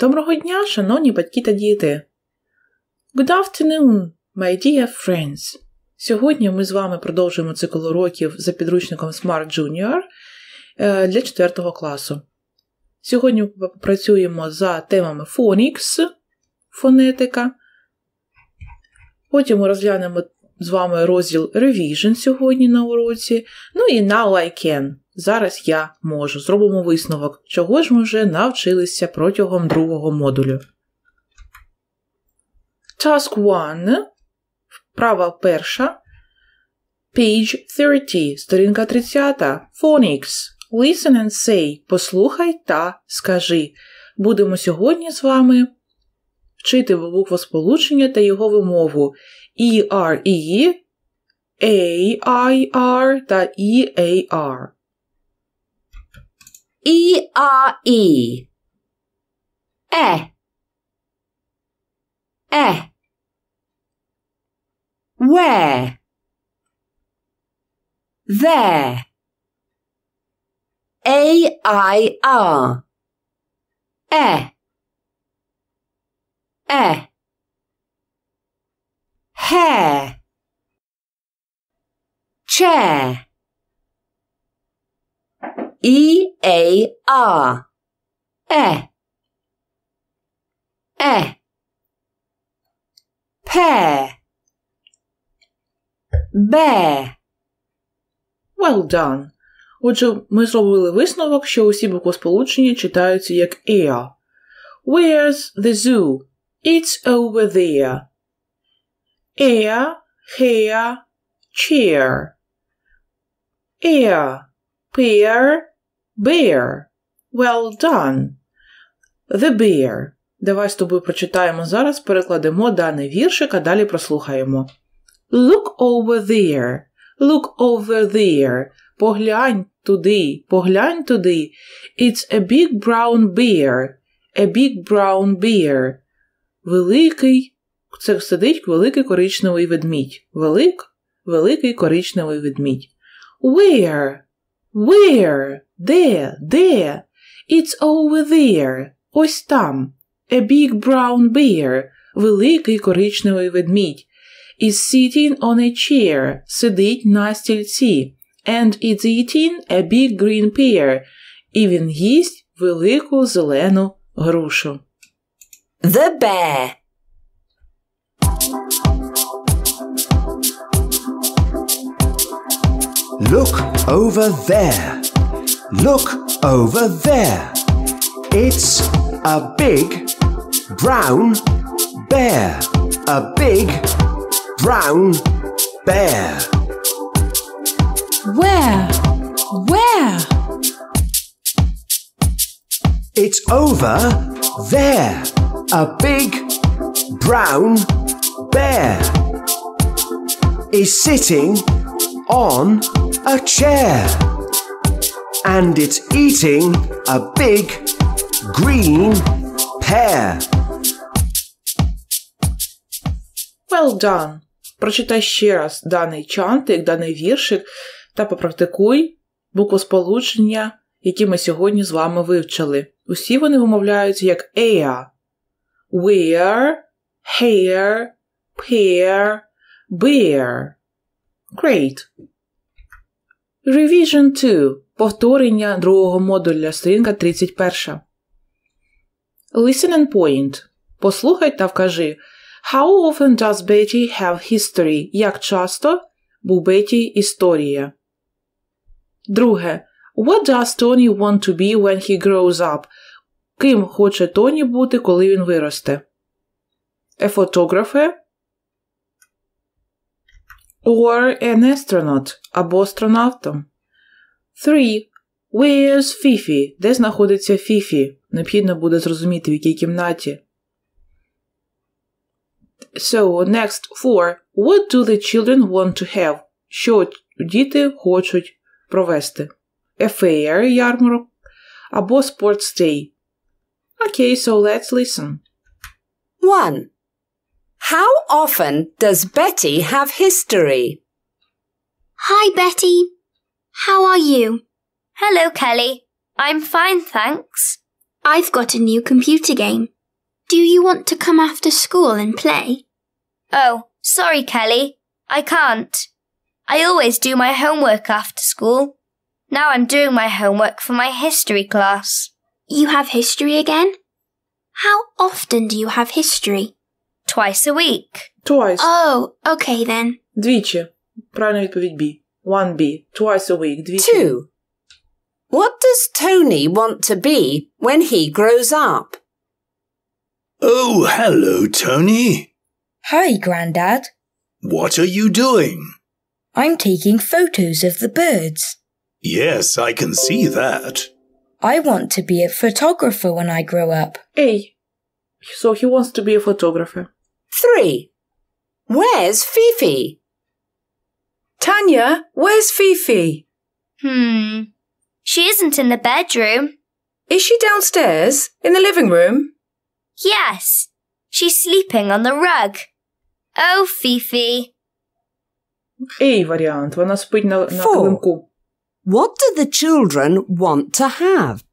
Доброго дня, шановні батьки та діти. Good afternoon, my dear friends! Сьогодні ми з вами продовжуємо цикл уроків за підручником Smart Junior е, для 4 класу. Сьогодні ми працюємо за темами Phonics, фонетика. Потім ми розглянемо з вами розділ Revision сьогодні на уроці. Ну і Now I Can. Зараз я можу зробимо висновок, чого ж ми вже навчилися протягом другого модулю. Task 1. Вправа перша. Page 30. Сторінка 30. Phonics. Listen and say. Послухай та скажи. Будемо сьогодні з вами вчити буквосполучення та його вимову ER, EE, AIR та E-A-R. E R E. Eh. Eh. Where? There. A I R. Eh. Eh. Hair. Chair. E A R. Eh. Eh. Pear. Bear. Well done. Отже, ми зробили висновок, що усі буквосполучення читаються як ear. Where's the zoo? It's over there. Ear, hair, chair. Ear, pear, Bear. Well done. The Bear. Давай з тобою прочитаємо зараз, перекладемо даний віршик, а далі прослухаємо. Look over there. Look over there. Поглянь туди, поглянь туди. It's a big brown bear. A big brown bear. Великий. Це сидить великий коричневий ведмідь. Велик, великий коричневий ведмідь. Where? Where? There, there! It's over there! Ось там! A big brown bear, великий коричневий ведмідь, is sitting on a chair, сидить на стільці, and is eating a big green pear, і він їсть велику зелену грушу. The bear Look over there. Look over there. It's a big brown bear. A big brown bear. Where? Where? It's over there. A big brown bear is sitting on a chair. and it's eating a big green pear. Well done! Прочитай ще раз даний чантик, даний віршик та попрактикуй буквосполучення, які ми сьогодні з вами вивчили. Усі вони вимовляються як air, wear, hair, pear, bear. Great! Revision 2. Повторення другого модуля сторінка 31. Listen and point. Послухай та вкажи. How often does Betty have history? Як часто був Бетті історія? Друге. What does Tony want to be when he grows up? Ким хоче Тоні бути, коли він виросте? A photographer or an astronaut або астронавтом. 3. Where's Fifi? Де знаходиться Fifi? Необхідно буде зрозуміти, в якій кімнаті. So, next four. What do the children want to have? Що діти хочуть провести? A fair, ярмарок або sports day. Okay, so let's listen. 1. How often does Betty have history? Hi, Betty. How are you? Hello, Kelly. I'm fine, thanks. I've got a new computer game. Do you want to come after school and play? Oh, sorry, Kelly. I can't. I always do my homework after school. Now I'm doing my homework for my history class. You have history again? How often do you have history? Twice a week. Twice. Oh, okay then. Двічі. Правильна відповідь B. One B. Twice a week. Двічі. Two. What does Tony want to be when he grows up? Oh, hello, Tony. Hi, Grandad. What are you doing? I'm taking photos of the birds. Yes, I can see that. I want to be a photographer when I grow up. A. So he wants to be a photographer. 3. Where's Fifi? Tanya, where's Fifi? Hmm. She isn't in the bedroom. Is she downstairs? In the living room? Yes. She's sleeping on the rug. Oh, Fifi. И Вона спить на килимку. What do the children want to have?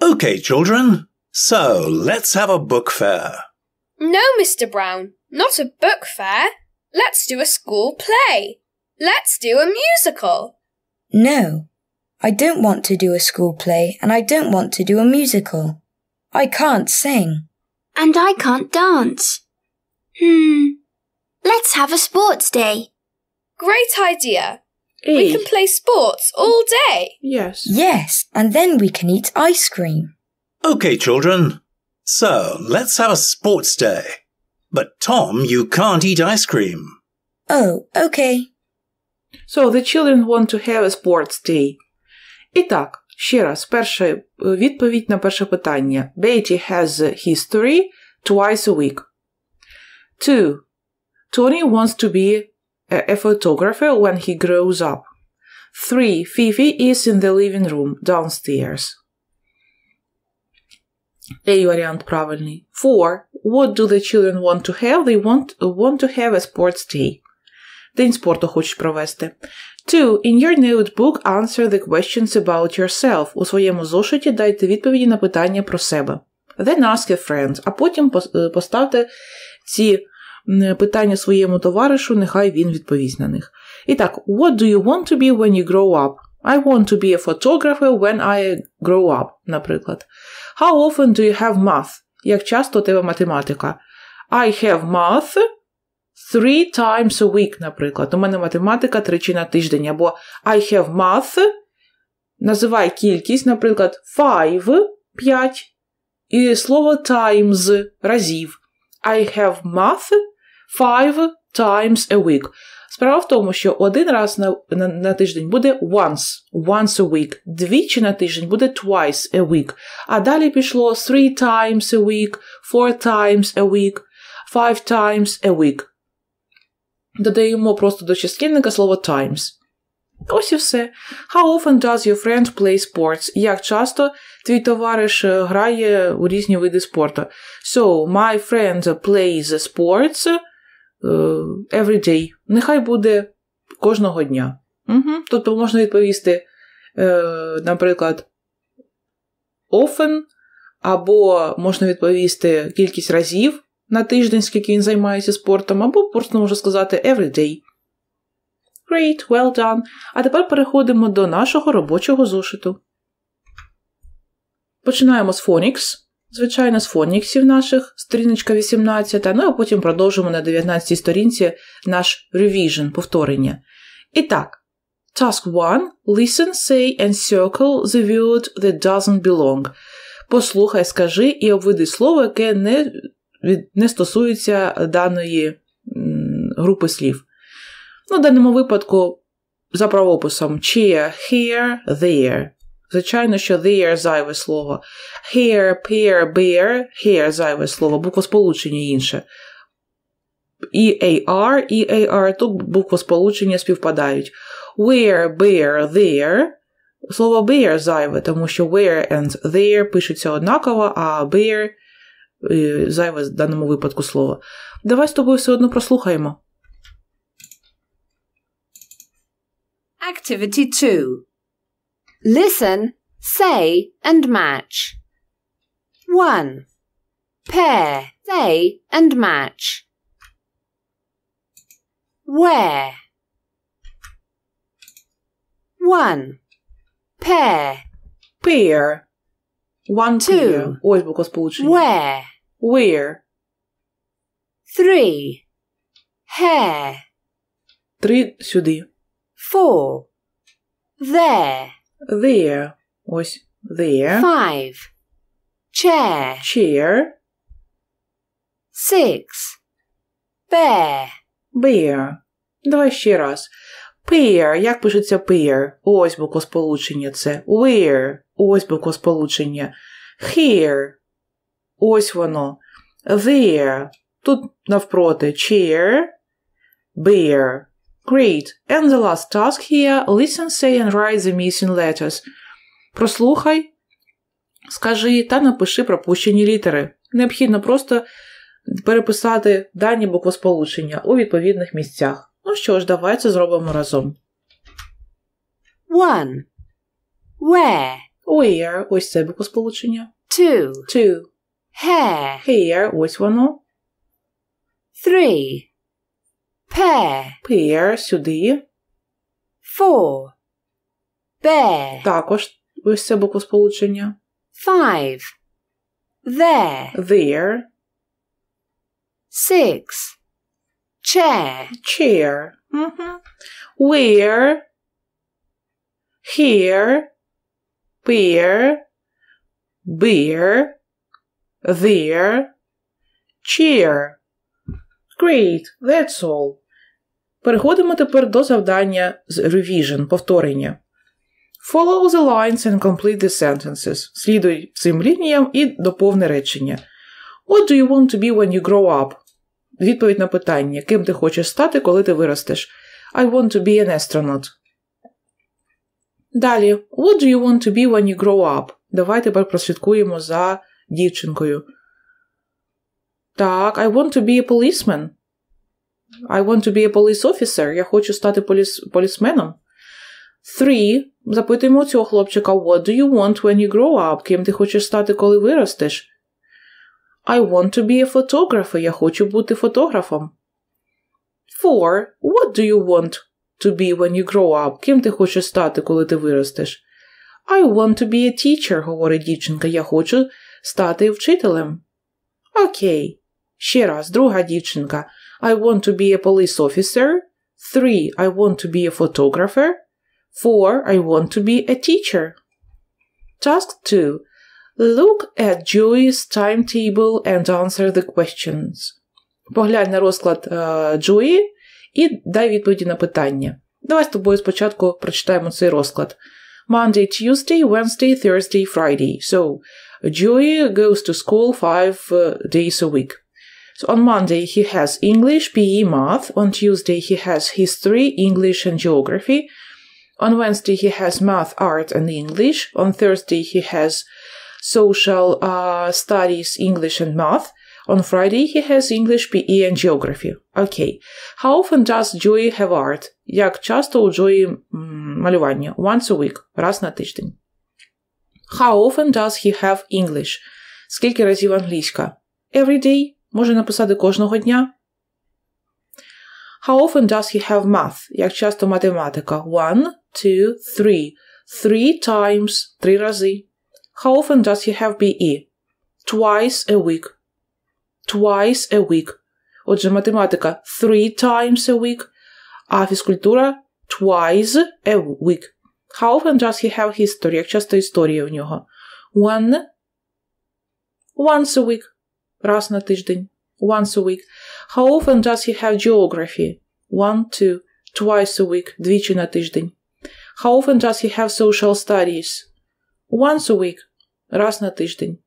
Okay, children. So, let's have a book fair. No, Mr. Brown, not a book fair. Let's do a school play. Let's do a musical. No, I don't want to do a school play and I don't want to do a musical. I can't sing. And I can't dance. Hmm. Let's have a sports day. Great idea. We eh. can play sports all day. Yes. Yes, and then we can eat ice cream. Okay, children. So let's have a sports day. But Tom, you can't eat ice cream. Oh, okay. So the children want to have a sports day. І так, ще раз, перша відповідь на перше питання. Betty has a history twice a week. Two. Tony wants to be a photographer when he grows up. Three. Fifi is in the living room downstairs. A варіант правильний. Four. What do the children want to have? They want, want to have a sports day. День спорту хочуть провести. Two. In your notebook answer the questions about yourself. У своєму зошиті дайте відповіді на питання про себе. Then ask a friend. А потім поставте ці питання своєму товаришу, нехай він відповість на них. І так, what do you want to be when you grow up? I want to be a photographer when I grow up, наприклад. How often do you have math? Як часто у тебе математика? I have math three times a week, наприклад. У мене математика тричі на тиждень. Або I have math. Називай кількість, наприклад, five 5. І слово times разів. I have math five times a week. Справа в тому, що один раз на на, на тиждень буде once, once a week, двічі на тиждень буде twice a week, а далі пішло three times a week, four times a week, five times a week. Додаємо просто до числівника слово times. Ось і все. How often does your friend play sports? Як часто твій товариш е, грає у різні види спорту? So, my friend plays sports. Е, everyday. Нехай буде кожного дня. Угу. Тобто можна відповісти, е, наприклад, often, або можна відповісти кількість разів на тиждень, скільки він займається спортом, або просто можна сказати everyday. Great, well done. А тепер переходимо до нашого робочого зошиту. Починаємо з Phonics звичайно, з фоніксів наших, сторіночка 18, ну а потім продовжимо на 19 сторінці наш revision, повторення. І так, task 1. Listen, say and circle the word that doesn't belong. Послухай, скажи і обведи слово, яке не не стосується даної групи слів. Ну, в даному випадку, за правописом cheer, here, there. Звичайно, що there зайве слово. Here, peer, bear, here зайве слово, буквосполучення інше. E-A-R, E-A-R, тут буквосполучення співпадають. Where, bear, there. Слово bear зайве, тому що where and there пишуться однаково, а bear зайве в даному випадку слово. Давай з тобою все одно прослухаємо. Activity 2 Listen, say, and match. 1. Pair, say, and match. Where? 1. Pair. Pair. One two. Always because poetry. Where? Where? Three. Hair. Three, сюди. Four. There. There. Ось there. Five. Chair. Chair. Six. Bear. Bear. Давай ще раз. Pear. Як пишеться pear? Ось буква сполучення це. Where. Ось буква Here. Ось воно. There. Тут навпроти. Chair. Bear. Great. And the last task here. Listen, say and write the missing letters. Прослухай, скажи та напиши пропущені літери. Необхідно просто переписати дані буквосполучення у відповідних місцях. Ну що ж, давай це зробимо разом. One. Where. Where. Ось це буквосполучення. Two. Two. Hair. Hair. Ось воно. Three. Pair. Pair сюди. Four. Bear. Також ось це буквосполучення. Five. There. There. Six. Chair. Chair. Mm -hmm. Where. Here. Beer. Beer. There. Cheer. Great, that's all. Переходимо тепер до завдання з revision, повторення. Follow the lines and complete the sentences. Слідуй цим лініям і доповни речення. What do you want to be when you grow up? Відповідь на питання, ким ти хочеш стати, коли ти виростеш. I want to be an astronaut. Далі, what do you want to be when you grow up? Давай тепер прослідкуємо за дівчинкою. Так, I want to be a policeman. I want to be a police officer. Я хочу стати поліс, полісменом. Three. Запитуємо цього хлопчика What do you want when you grow up? Ким ти хочеш стати, коли виростеш? I want to be a photographer. Я хочу бути фотографом. Four. What do you want to be when you grow up? Ким ти хочеш стати, коли ти виростеш? I want to be a teacher, говорить дівчинка. Я хочу стати вчителем. Окей. Ще раз, друга дівчинка. I want to be a police officer. Three. I want to be a photographer. Four. I want to be a teacher. Task two. Look at Joey's timetable and answer the questions. Поглянь на розклад Джої uh, і дай відповіді на питання. Давай з тобою спочатку прочитаємо цей розклад. Monday, Tuesday, Wednesday, Thursday, Friday. So, Joey goes to school five uh, days a week. So on Monday, he has English, PE, math. On Tuesday, he has history, English, and geography. On Wednesday, he has math, art, and English. On Thursday, he has social uh, studies, English, and math. On Friday, he has English, PE, and geography. Okay. How often does Joey have art? Як часто у Джої малювання? Once a week. Раз на тиждень. How often does he have English? Скільки разів англійська? Every day. Може написати кожного дня? How often does he have math? Як часто математика? One, two, three. Three times. Три рази. How often does he have BE? Twice a week. Twice a week. Отже, математика three times a week, а фізкультура twice a week. How often does he have history? Як часто історія в нього? One. Once a week раз на тиждень, once a week. How often does he have geography? One, two, twice a week, двічі на тиждень. How often does he have social studies? Once a week, раз на тиждень.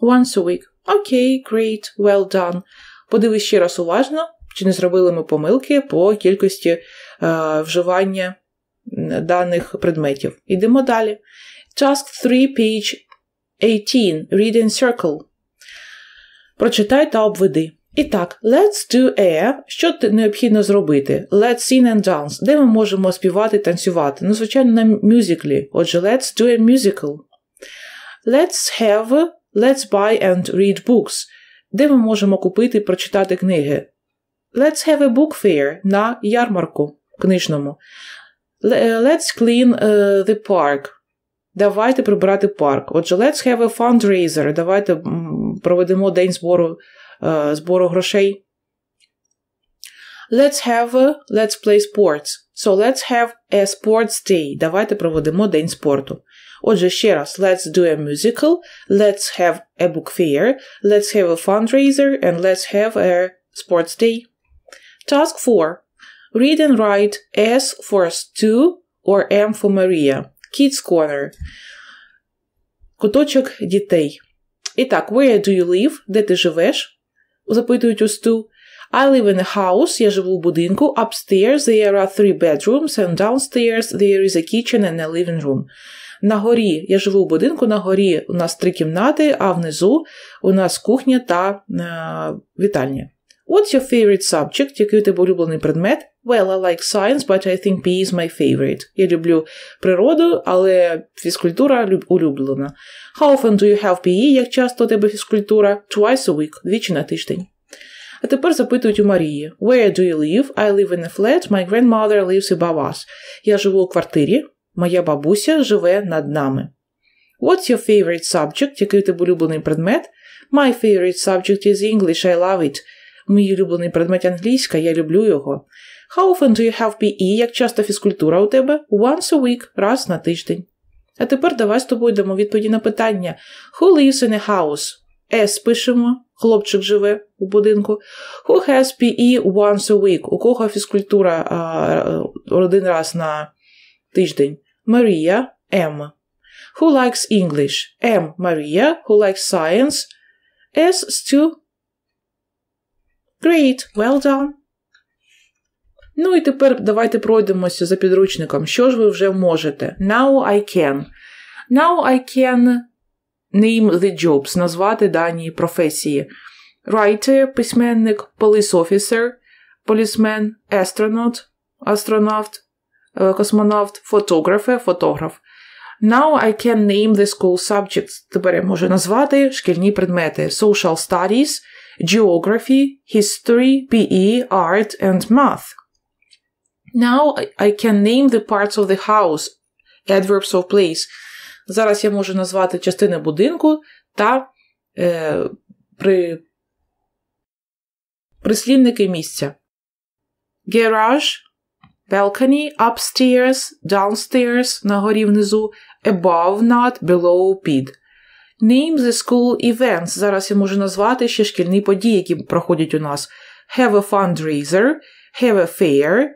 Once a week. Окей, okay, great, well done. Подивись ще раз уважно, чи не зробили ми помилки по кількості е, вживання даних предметів. Ідемо далі. Task 3, page 18. Read in Circle. Прочитай та обведи. І так, let's do a. Що необхідно зробити? Let's sing and dance. Де ми можемо співати танцювати? Ну, звичайно, на мюзиклі. Отже, let's do a musical. Let's have, let's buy and read books. Де ми можемо купити і прочитати книги? Let's have a book fair на ярмарку книжному. Let's clean uh, the park. Давайте прибирати парк. Отже, let's have a fundraiser. Давайте проведемо день збору збору грошей. Let's have a let's play sports. So let's have a sports day. Давайте проведемо день спорту. Отже, ще раз, let's do a musical, let's have a book fair, let's have a fundraiser, and let's have a sports day. Task 4. Read and write S for Stu or M for Maria. Kids Corner. Куточок дітей. І так, where do you live? Де ти живеш? Запитують у сту. I live in a house, я живу в будинку. Upstairs there are three bedrooms, and downstairs there is a kitchen and a living room. На горі я живу в будинку, на горі у нас три кімнати, а внизу у нас кухня та е, вітальня. What's your favorite subject? Який у тебе улюблений предмет? Well, I like science, but I think PE is my favorite. Я люблю природу, але фізкультура улюблена. How often do you have PE? Як часто у тебе фізкультура? Twice a week. Двічі на тиждень. А тепер запитують у Марії. Where do you live? I live in a flat. My grandmother lives above us. Я живу у квартирі. Моя бабуся живе над нами. What's your favorite subject? Який у тебе улюблений предмет? My favorite subject is English. I love it. Мій улюблений предмет англійська, я люблю його. How often do you have PE? Як часто фізкультура у тебе? Once a week, раз на тиждень. А тепер давай з тобою дамо відповіді на питання Who lives in a house? S пишемо, хлопчик живе у будинку. Who has PE once a week? У кого фізкультура а, е, один раз на тиждень? Марія М. Who likes English? M. Maria. Who likes science? S. Stu. Great. Well done. Ну і тепер давайте пройдемося за підручником. Що ж ви вже можете? Now I can. Now I can name the jobs, назвати дані професії. Writer, письменник, police officer, policeman, astronaut, астронавт, космонавт, photographer, фотограф. Now I can name the school subjects. Тепер я можу назвати шкільні предмети: social studies, geography, history, PE, art and math. Now I can name the parts of the house, adverbs of place. Зараз я можу назвати частини будинку та е, при, прислівники місця. Garage, balcony, upstairs, downstairs, нагорі внизу, above, not, below, під. Name the school events. Зараз я можу назвати ще шкільні події, які проходять у нас. Have a fundraiser, have a fair –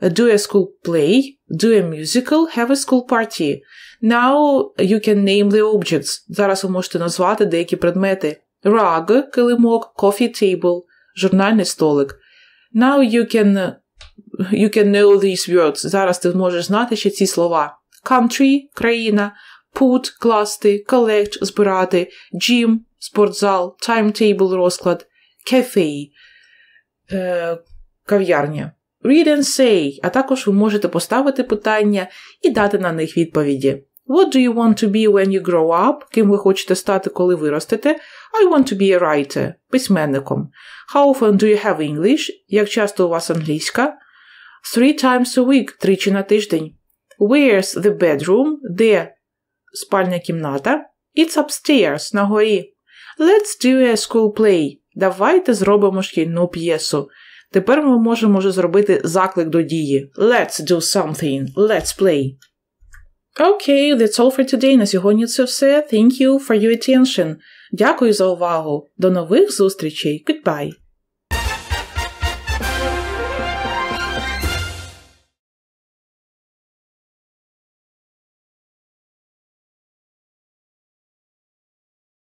do a school play, do a musical, have a school party. Now you can name the objects. Зараз ви можете назвати деякі предмети. Rug – килимок, coffee table – журнальний столик. Now you can, you can know these words. Зараз ти зможеш знати ще ці слова. Country – країна, put – класти, collect – збирати, gym – спортзал, timetable – розклад, cafe – кав'ярня. Read and say, а також ви можете поставити питання і дати на них відповіді. What do you want to be when you grow up? Ким ви хочете стати, коли виростете? I want to be a writer, письменником. How often do you have English? Як часто у вас англійська? Three times a week, тричі на тиждень. Where's the bedroom? Де спальня кімната? It's upstairs, на горі. Let's do a school play. Давайте зробимо шкільну п'єсу. Тепер ми можемо вже зробити заклик до дії. Let's do something. Let's play. Окей, okay, that's all for today. На сьогодні це все. Thank you for your attention. Дякую за увагу. До нових зустрічей. Goodbye.